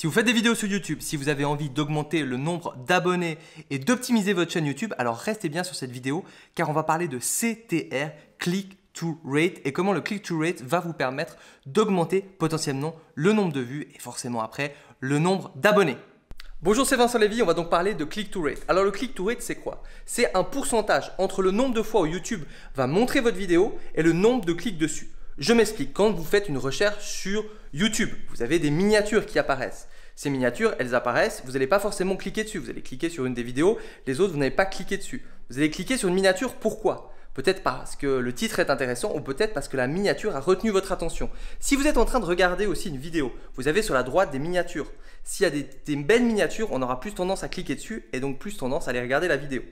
Si vous faites des vidéos sur YouTube, si vous avez envie d'augmenter le nombre d'abonnés et d'optimiser votre chaîne YouTube, alors restez bien sur cette vidéo car on va parler de CTR, Click to Rate, et comment le Click to Rate va vous permettre d'augmenter potentiellement le nombre de vues et forcément après le nombre d'abonnés. Bonjour, c'est Vincent Lévy, on va donc parler de click-to-rate. Alors le click-to-rate, c'est quoi C'est un pourcentage entre le nombre de fois où YouTube va montrer votre vidéo et le nombre de clics dessus. Je m'explique, quand vous faites une recherche sur YouTube, vous avez des miniatures qui apparaissent. Ces miniatures, elles apparaissent, vous n'allez pas forcément cliquer dessus, vous allez cliquer sur une des vidéos, les autres, vous n'avez pas cliqué dessus. Vous allez cliquer sur une miniature, pourquoi Peut-être parce que le titre est intéressant ou peut-être parce que la miniature a retenu votre attention. Si vous êtes en train de regarder aussi une vidéo, vous avez sur la droite des miniatures. S'il y a des, des belles miniatures, on aura plus tendance à cliquer dessus et donc plus tendance à aller regarder la vidéo.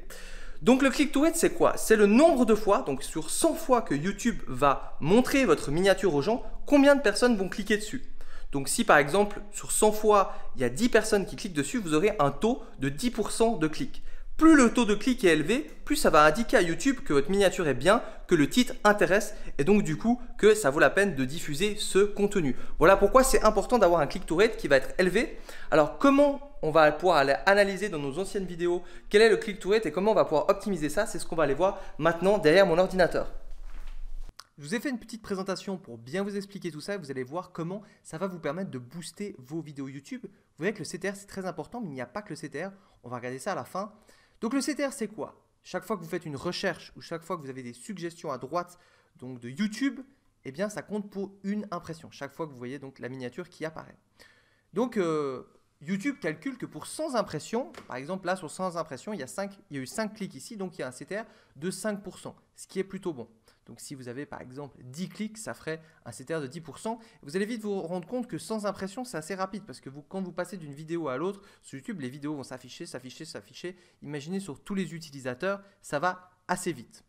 Donc le click to it c'est quoi C'est le nombre de fois, donc sur 100 fois que YouTube va montrer votre miniature aux gens, combien de personnes vont cliquer dessus. Donc si par exemple sur 100 fois, il y a 10 personnes qui cliquent dessus, vous aurez un taux de 10% de clics. Plus le taux de clic est élevé, plus ça va indiquer à YouTube que votre miniature est bien, que le titre intéresse et donc du coup que ça vaut la peine de diffuser ce contenu. Voilà pourquoi c'est important d'avoir un click to rate qui va être élevé. Alors comment on va pouvoir aller analyser dans nos anciennes vidéos quel est le click to rate et comment on va pouvoir optimiser ça, c'est ce qu'on va aller voir maintenant derrière mon ordinateur. Je vous ai fait une petite présentation pour bien vous expliquer tout ça et vous allez voir comment ça va vous permettre de booster vos vidéos YouTube. Vous voyez que le CTR c'est très important, mais il n'y a pas que le CTR, on va regarder ça à la fin. Donc le CTR, c'est quoi Chaque fois que vous faites une recherche ou chaque fois que vous avez des suggestions à droite donc de YouTube, eh bien ça compte pour une impression, chaque fois que vous voyez donc la miniature qui apparaît. Donc euh, YouTube calcule que pour 100 impressions, par exemple là sur 100 impressions, il y a, il y a eu 5 clics ici, donc il y a un CTR de 5%, ce qui est plutôt bon. Donc si vous avez par exemple 10 clics, ça ferait un CTR de 10%. Vous allez vite vous rendre compte que sans impression, c'est assez rapide parce que quand vous passez d'une vidéo à l'autre sur YouTube, les vidéos vont s'afficher, s'afficher, s'afficher. Imaginez sur tous les utilisateurs, ça va assez vite.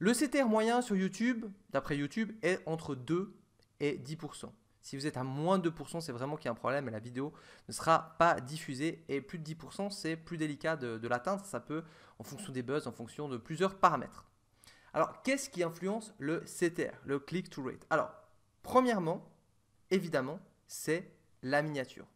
Le CTR moyen sur YouTube, d'après YouTube, est entre 2 et 10%. Si vous êtes à moins de 2%, c'est vraiment qu'il y a un problème et la vidéo ne sera pas diffusée. Et plus de 10%, c'est plus délicat de, l'atteindre. Ça peut, en fonction des buzz, en fonction de plusieurs paramètres. Alors, qu'est-ce qui influence le CTR, le click-to-rate Alors, premièrement, évidemment, c'est la miniature.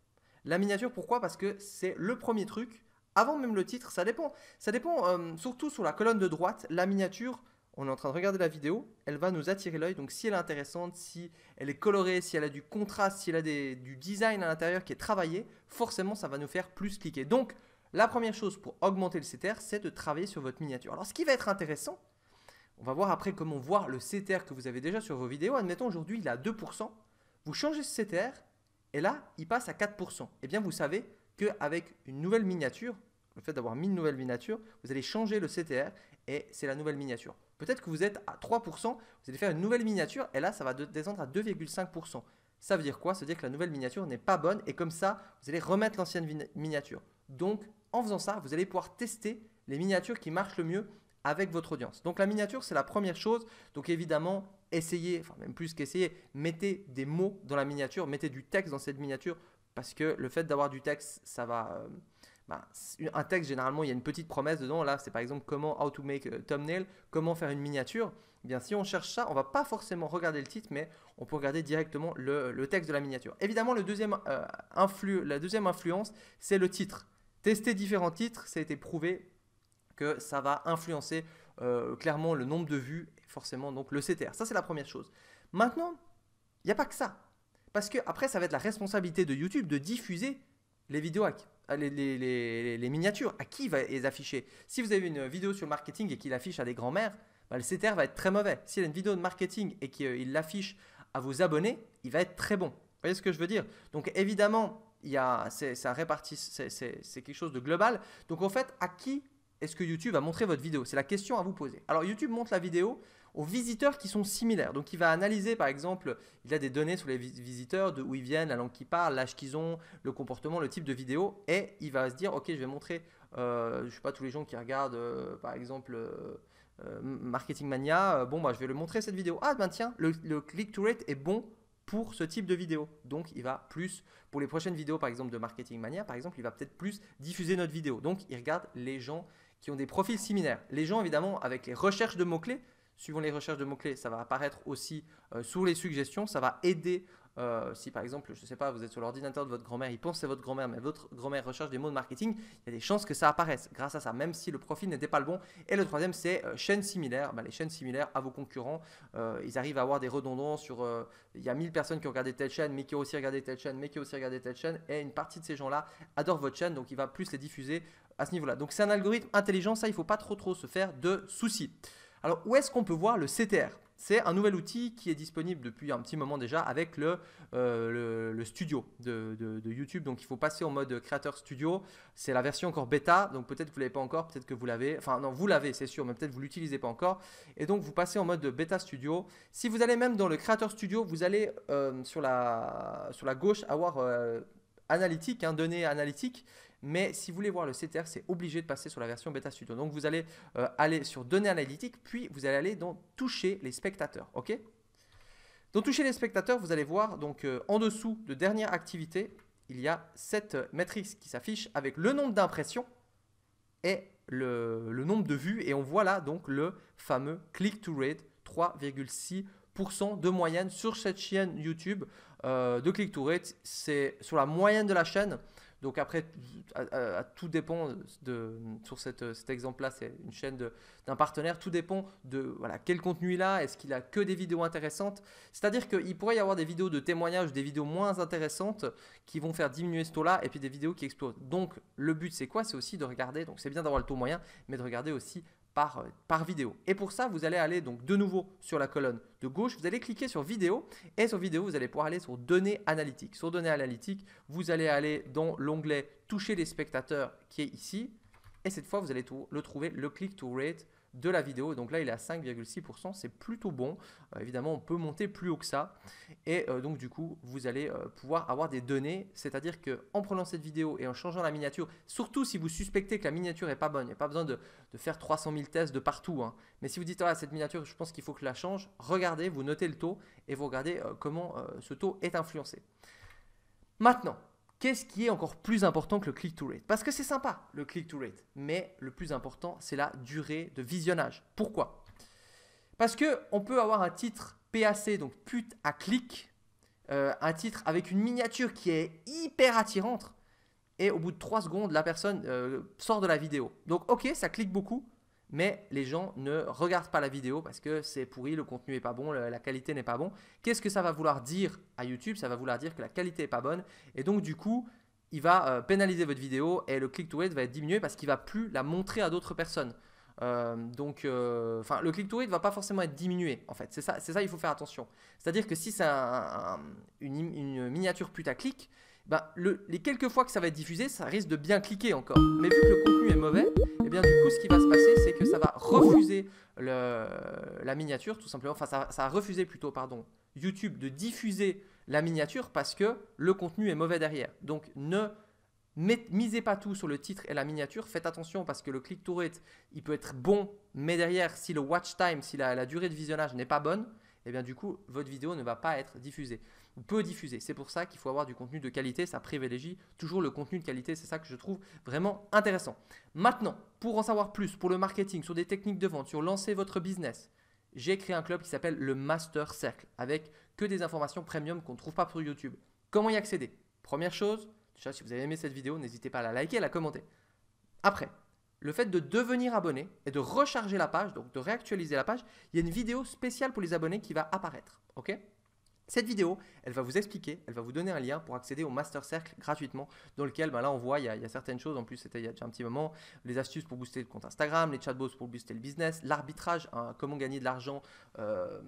La miniature, pourquoi Parce que c'est le premier truc, avant même le titre, ça dépend. Ça dépend euh, surtout sur la colonne de droite, la miniature on est en train de regarder la vidéo, elle va nous attirer l'œil. Donc si elle est intéressante, si elle est colorée, si elle a du contraste, si elle a du design à l'intérieur qui est travaillé, forcément ça va nous faire plus cliquer. Donc la première chose pour augmenter le CTR, c'est de travailler sur votre miniature. Alors ce qui va être intéressant, on va voir après comment voir le CTR que vous avez déjà sur vos vidéos. Admettons aujourd'hui il est à 2%, vous changez ce CTR et là il passe à 4%. Eh bien vous savez qu'avec une nouvelle miniature, le fait d'avoir mis une nouvelle miniature, vous allez changer le CTR et c'est la nouvelle miniature. Peut-être que vous êtes à 3%, vous allez faire une nouvelle miniature et là, ça va descendre à 2,5%. Ça veut dire quoi Ça veut dire que la nouvelle miniature n'est pas bonne et comme ça, vous allez remettre l'ancienne miniature. Donc, en faisant ça, vous allez pouvoir tester les miniatures qui marchent le mieux avec votre audience. Donc la miniature, c'est la première chose. Donc évidemment, essayez, enfin même plus qu'essayer, mettez des mots dans la miniature, mettez du texte dans cette miniature parce que le fait d'avoir du texte, ça va, euh, un texte, généralement, il y a une petite promesse dedans. Là, c'est par exemple comment how to make a thumbnail, comment faire une miniature. Eh bien, si on cherche ça, on va pas forcément regarder le titre, mais on peut regarder directement le, texte de la miniature. Évidemment, le deuxième, euh, la deuxième influence, c'est le titre. Tester différents titres, ça a été prouvé que ça va influencer euh, clairement le nombre de vues et forcément donc le CTR. Ça, c'est la première chose. Maintenant, il n'y a pas que ça. Parce que après, ça va être la responsabilité de YouTube de diffuser les vidéos hacks. Euh, les, miniatures, à qui va les afficher Si vous avez une vidéo sur le marketing et qu'il affiche à des grands-mères, bah, le CTR va être très mauvais. S'il a une vidéo de marketing et qu'il euh, l'affiche à vos abonnés, il va être très bon. Vous voyez ce que je veux dire Donc évidemment, c'est quelque chose de global. Donc en fait, à qui est-ce que YouTube va montrer votre vidéo C'est la question à vous poser. Alors YouTube montre la vidéo aux visiteurs qui sont similaires. Donc il va analyser par exemple, il a des données sur les visiteurs, de où ils viennent, la langue qu'ils parlent, l'âge qu'ils ont, le comportement, le type de vidéo, et il va se dire, ok, je vais montrer, euh, je ne sais pas, tous les gens qui regardent euh, par exemple... Euh, Marketing Mania, bon moi, bah, je vais le montrer cette vidéo. Ah ben tiens, le, le click-to-rate est bon pour ce type de vidéo. Donc il va plus, pour les prochaines vidéos par exemple de Marketing Mania, par exemple, il va peut-être plus diffuser notre vidéo. Donc il regarde les gens qui ont des profils similaires. Les gens évidemment avec les recherches de mots-clés Suivant les recherches de mots-clés, ça va apparaître aussi euh, sous les suggestions. Ça va aider euh, si par exemple, je ne sais pas, vous êtes sur l'ordinateur de votre grand-mère, il pense c'est votre grand-mère, mais votre grand-mère recherche des mots de marketing, il y a des chances que ça apparaisse grâce à ça, même si le profil n'était pas le bon. Et le troisième, c'est euh, chaînes similaires. Bah, les chaînes similaires à vos concurrents, ils arrivent à avoir des redondances sur. Il y a 1000 personnes qui ont regardé telle chaîne, mais qui ont aussi regardé telle chaîne, mais qui ont aussi regardé telle chaîne. Et une partie de ces gens-là adorent votre chaîne, donc il va plus les diffuser à ce niveau-là. Donc c'est un algorithme intelligent, ça, il ne faut pas trop, trop se faire de soucis. Alors où est-ce qu'on peut voir le CTR c'est un nouvel outil qui est disponible depuis un petit moment déjà avec le, euh, studio de, YouTube. Donc il faut passer en mode créateur studio. C'est la version encore bêta, donc peut-être que vous ne l'avez pas encore, peut-être que vous l'avez. Enfin non, vous l'avez, c'est sûr, mais peut-être que vous ne l'utilisez pas encore. Et donc vous passez en mode bêta studio. Si vous allez même dans le créateur studio, vous allez euh, sur, la, gauche avoir... Euh, analytique, hein, données analytiques. Mais si vous voulez voir le CTR, c'est obligé de passer sur la version Beta Studio. Donc vous allez euh, aller sur Données analytiques, puis vous allez aller dans Toucher les spectateurs. OK Dans Toucher les spectateurs, vous allez voir donc euh, en dessous de dernière activité, il y a cette euh, matrice qui s'affiche avec le nombre d'impressions et le, nombre de vues. Et on voit là donc le fameux click-to-rate 3,6% de moyenne sur cette chaîne YouTube de click-to-rate. C'est sur la moyenne de la chaîne. Donc après, à, tout dépend de, sur cet exemple-là, c'est une chaîne d'un partenaire, tout dépend de voilà, quel contenu il a, est-ce qu'il a que des vidéos intéressantes. C'est-à-dire qu'il pourrait y avoir des vidéos de témoignages, des vidéos moins intéressantes qui vont faire diminuer ce taux-là, et puis des vidéos qui explosent. Donc le but c'est quoi C'est aussi de regarder, donc c'est bien d'avoir le taux moyen, mais de regarder aussi euh, par, vidéo. Et pour ça, vous allez aller donc de nouveau sur la colonne de gauche, vous allez cliquer sur vidéo et sur vidéo, vous allez pouvoir aller sur données analytiques. Sur données analytiques, vous allez aller dans l'onglet toucher les spectateurs qui est ici. Et cette fois, vous allez le trouver, le click-to rate de la vidéo. Donc là, il est à 5,6%, c'est plutôt bon. Euh, évidemment, on peut monter plus haut que ça. Et euh, donc, du coup, vous allez euh, pouvoir avoir des données. C'est-à-dire qu'en prenant cette vidéo et en changeant la miniature, surtout si vous suspectez que la miniature n'est pas bonne, il n'y a pas besoin de, faire 300 000 tests de partout. Hein. Mais si vous dites, ah, cette miniature, je pense qu'il faut que je la change, regardez, vous notez le taux et vous regardez comment ce taux est influencé. Maintenant, Qu'est-ce qui est encore plus important que le click-to-rate Parce que c'est sympa, le click-to-rate, mais le plus important, c'est la durée de visionnage. Pourquoi Parce que on peut avoir un titre PAC, donc pute à clic, euh, un titre avec une miniature qui est hyper attirante, et au bout de 3 secondes, la personne euh, sort de la vidéo. Donc ok, ça clique beaucoup, mais les gens ne regardent pas la vidéo parce que c'est pourri, le contenu n'est pas bon, la qualité n'est pas bon. Qu'est-ce que ça va vouloir dire à YouTube Ça va vouloir dire que la qualité n'est pas bonne et donc du coup, il va euh, pénaliser votre vidéo et le click-to-rate va être diminué parce qu'il va plus la montrer à d'autres personnes. Euh, donc, euh, le click-to-rate va pas forcément être diminué en fait. C'est ça, c'est il faut faire attention. C'est-à-dire que si c'est un, une, une miniature putaclic, ben, les quelques fois que ça va être diffusé, ça risque de bien cliquer encore. Mais vu que le contenu est mauvais, eh bien du coup, ce qui va se passer, c'est que ça va refuser la miniature, tout simplement. Enfin, ça, a refusé plutôt, pardon, YouTube de diffuser la miniature parce que le contenu est mauvais derrière. Donc, ne misez pas tout sur le titre et la miniature. Faites attention parce que le click to rate, il peut être bon, mais derrière, si le watch time, si la, durée de visionnage n'est pas bonne, eh bien du coup, votre vidéo ne va pas être diffusée ou peu diffusé. C'est pour ça qu'il faut avoir du contenu de qualité, ça privilégie toujours le contenu de qualité, c'est ça que je trouve vraiment intéressant. Maintenant, pour en savoir plus, pour le marketing, sur des techniques de vente, sur lancer votre business, j'ai créé un club qui s'appelle le Master Circle, avec que des informations premium qu'on ne trouve pas sur YouTube. Comment y accéder Première chose, si vous avez aimé cette vidéo, n'hésitez pas à la liker à la commenter. Après, le fait de devenir abonné et de recharger la page, donc de réactualiser la page, il y a une vidéo spéciale pour les abonnés qui va apparaître. ok cette vidéo, elle va vous expliquer, elle va vous donner un lien pour accéder au Master Cercle gratuitement, dans lequel, ben là, on voit, il y, a, certaines choses, en plus, c'était il y a déjà un petit moment, les astuces pour booster le compte Instagram, les chatbots pour booster le business, l'arbitrage, hein, comment gagner de l'argent. Euh,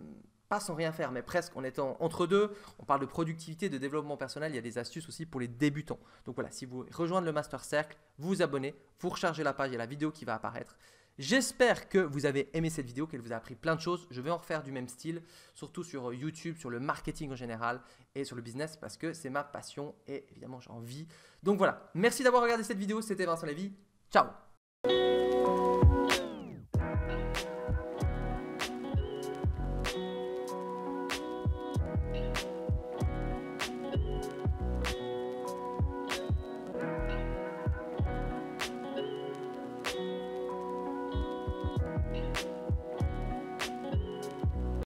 pas sans rien faire, mais presque en étant entre deux. On parle de productivité, de développement personnel. Il y a des astuces aussi pour les débutants. Donc voilà, si vous rejoignez le Master Cercle, vous vous abonnez, vous rechargez la page, il y a la vidéo qui va apparaître. J'espère que vous avez aimé cette vidéo, qu'elle vous a appris plein de choses. Je vais en refaire du même style, surtout sur euh, YouTube, sur le marketing en général et sur le business parce que c'est ma passion et évidemment j'ai envie. Donc voilà, merci d'avoir regardé cette vidéo, c'était Vincent Lévy. Ciao